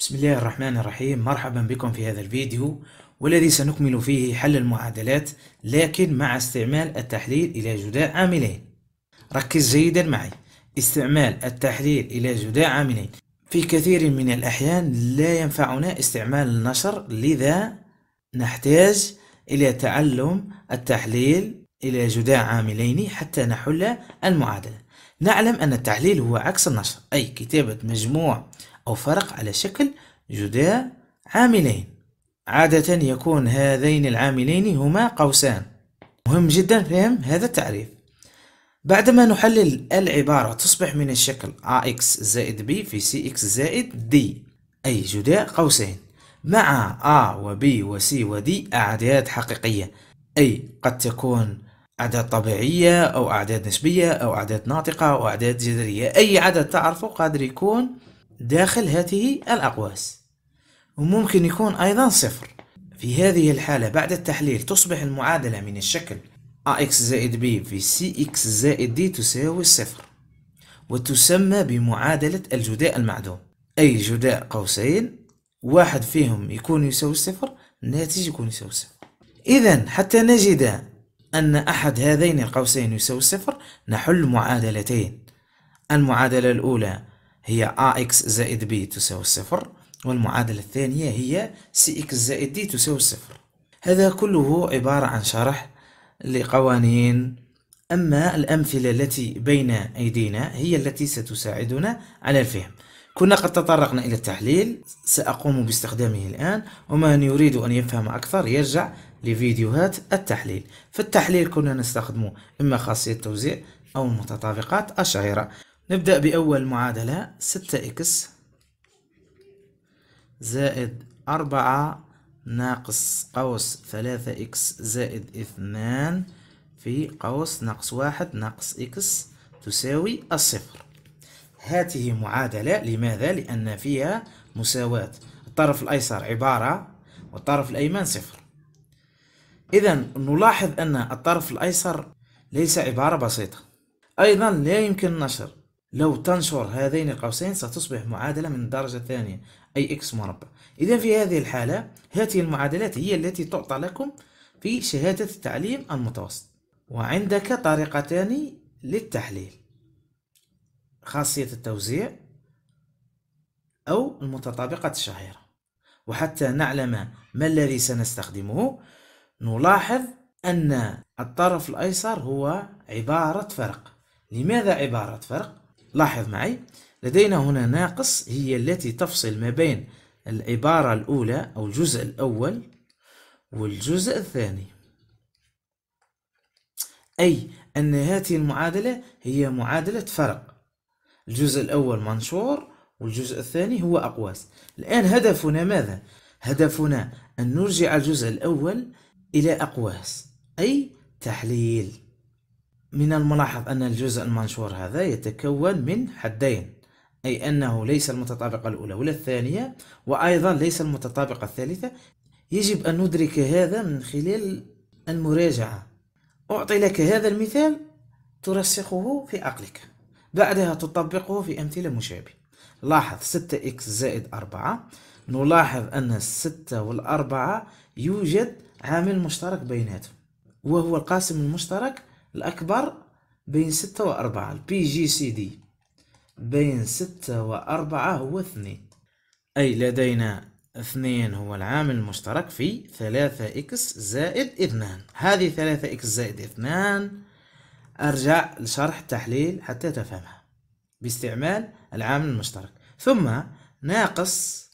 بسم الله الرحمن الرحيم مرحبا بكم في هذا الفيديو والذي سنكمل فيه حل المعادلات لكن مع استعمال التحليل إلى جداء عاملين ركز جيدا معي استعمال التحليل إلى جداء عاملين في كثير من الأحيان لا ينفعنا استعمال النشر لذا نحتاج إلى تعلم التحليل إلى جداء عاملين حتى نحل المعادلة نعلم أن التحليل هو عكس النشر أي كتابة مجموع أو فرق على شكل جداء عاملين عادة يكون هذين العاملين هما قوسان مهم جدا فهم هذا التعريف بعدما نحلل العبارة تصبح من الشكل AX زائد B في CX زائد D أي جداء قوسين مع A و B و C و D أعداد حقيقية أي قد تكون أعداد طبيعية أو أعداد نسبية أو أعداد ناطقة أو أعداد جذرية أي عدد تعرفه قادر يكون داخل هذه الأقواس وممكن يكون أيضا صفر في هذه الحالة بعد التحليل تصبح المعادلة من الشكل ax زائد b في cx زائد d تساوي صفر وتسمى بمعادلة الجداء المعدوم أي جداء قوسين واحد فيهم يكون يساوي صفر الناتج يكون يساوي صفر إذا حتى نجد أن أحد هذين القوسين يساوي صفر نحل معادلتين المعادلة الأولى هي ax زائد b تساوي الصفر والمعادلة الثانية هي cx زائد d تساوي الصفر هذا كله عبارة عن شرح لقوانين أما الأمثلة التي بين أيدينا هي التي ستساعدنا على الفهم كنا قد تطرقنا إلى التحليل سأقوم باستخدامه الآن ومن يريد أن يفهم أكثر يرجع لفيديوهات التحليل في التحليل كنا نستخدم إما خاصية التوزيع أو المتطابقات الشهيرة نبدأ بأول معادلة ستة إكس زائد أربعة ناقص قوس ثلاثة إكس زائد اثنان في قوس ناقص واحد ناقص إكس تساوي الصفر هاته معادلة لماذا؟ لأن فيها مساواة الطرف الأيسر عبارة والطرف الأيمن صفر إذا نلاحظ أن الطرف الأيسر ليس عبارة بسيطة أيضا لا يمكن النشر لو تنشر هذين القوسين ستصبح معادلة من الدرجة الثانية أي x مربع إذا في هذه الحالة هذه المعادلات هي التي تعطى لكم في شهادة التعليم المتوسط وعندك طريقتان للتحليل خاصية التوزيع أو المتطابقة الشهيرة وحتى نعلم ما الذي سنستخدمه نلاحظ أن الطرف الأيسر هو عبارة فرق لماذا عبارة فرق؟ لاحظ معي لدينا هنا ناقص هي التي تفصل ما بين العبارة الأولى أو الجزء الأول والجزء الثاني أي أن هذه المعادلة هي معادلة فرق الجزء الأول منشور والجزء الثاني هو أقواس الآن هدفنا ماذا؟ هدفنا أن نرجع الجزء الأول إلى أقواس أي تحليل من الملاحظ أن الجزء المنشور هذا يتكون من حدين أي أنه ليس المتطابقة الأولى ولا الثانية وأيضا ليس المتطابقة الثالثة يجب أن ندرك هذا من خلال المراجعة أعطي لك هذا المثال ترسخه في عقلك بعدها تطبقه في أمثلة مشابهة لاحظ 6x زائد 4 نلاحظ أن 6 والأربعة يوجد عامل مشترك بيناتهم وهو القاسم المشترك الأكبر بين ستة وأربعة البي جي سي دي بين ستة وأربعة هو اثنين أي لدينا اثنين هو العامل المشترك في ثلاثة إكس زائد اثنان هذه ثلاثة إكس زائد اثنان أرجع لشرح التحليل حتى تفهمها باستعمال العامل المشترك ثم ناقص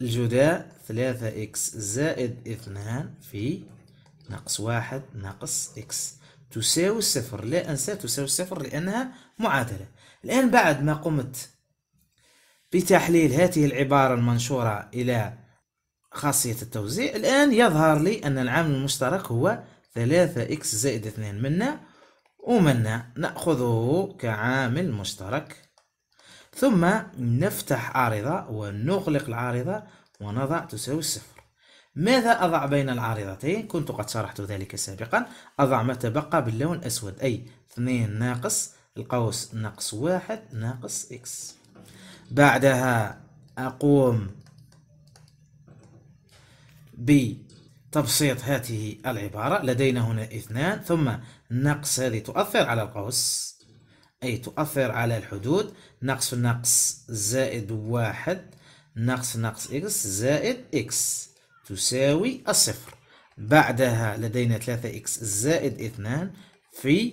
الجداء ثلاثة إكس زائد اثنان في ناقص واحد ناقص إكس تساوي الصفر لا أنسى تساوي الصفر لأنها معادلة الآن بعد ما قمت بتحليل هذه العبارة المنشورة إلى خاصية التوزيع الآن يظهر لي أن العامل المشترك هو 3x زائد 2 منا ومنا نأخذه كعامل مشترك ثم نفتح عارضة ونغلق العارضة ونضع تساوي الصفر ماذا أضع بين العارضتين؟ كنت قد شرحت ذلك سابقا أضع ما تبقى باللون الأسود أي 2 ناقص القوس ناقص واحد ناقص إكس بعدها أقوم بتبسيط هذه العبارة لدينا هنا اثنان ثم نقص هذه تؤثر على القوس أي تؤثر على الحدود نقص نقص زائد واحد نقص نقص إكس زائد إكس تساوي الصفر بعدها لدينا 3x زائد 2 في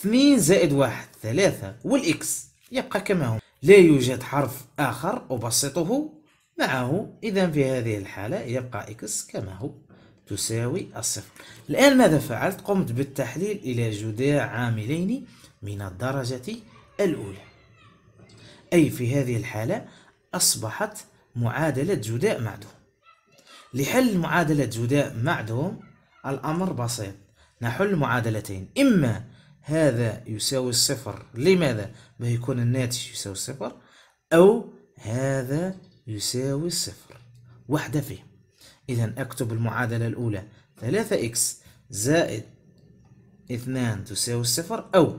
2 زائد 1 3 والإكس يبقى كما هو لا يوجد حرف آخر أبسطه معه إذا في هذه الحالة يبقى إكس كما هو تساوي الصفر الآن ماذا فعلت؟ قمت بالتحليل إلى جداع عاملين من الدرجة الأولى أي في هذه الحالة أصبحت معادلة جداء معدوم لحل معادلة جداء معدوم الأمر بسيط نحل معادلتين إما هذا يساوي الصفر لماذا؟ ما يكون الناتج يساوي الصفر أو هذا يساوي الصفر واحدة فيهم إذا أكتب المعادلة الأولى 3x زائد 2 تساوي الصفر أو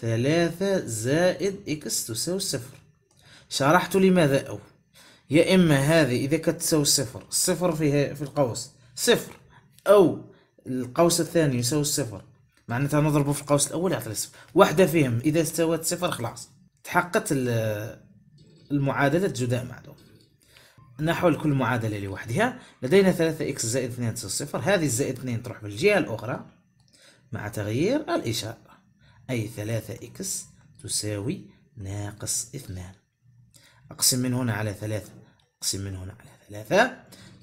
3 زائد x تساوي الصفر شرحت لماذا أو يا إما هذه إذا كتساوي صفر الصفر فيها في القوس صفر أو القوس الثاني يساوي الصفر معناتها نضربه في القوس الأول يعطي صفر واحدة فيهم إذا استوت صفر خلاص تحققت المعادلة جداء معدوم نحو لكل معادلة لوحدها لدينا 3 إكس زائد 2 تساوي صفر هذه زائد 2 تروح بالجهة الأخرى مع تغيير الإشارة أي 3 إكس تساوي ناقص 2 أقسم من هنا على ثلاثة أقسم من هنا على ثلاثة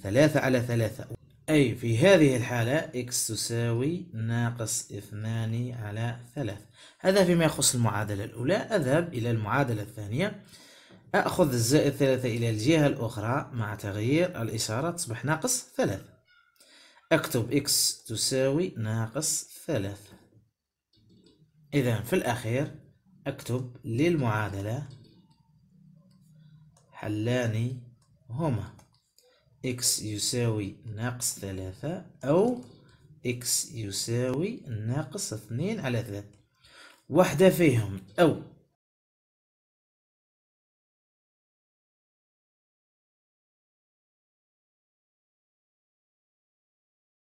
ثلاثة على ثلاثة أي في هذه الحالة x تساوي ناقص اثنان على ثلاثة هذا فيما يخص المعادلة الأولى أذهب إلى المعادلة الثانية أخذ الزائد ثلاثة إلى الجهة الأخرى مع تغيير الإشارة تصبح ناقص ثلاثة أكتب x تساوي ناقص ثلاثة إذا في الأخير أكتب للمعادلة حلان هما x يساوي ناقص ثلاثة أو x يساوي ناقص اثنين على ثلاثة واحدة فيهم أو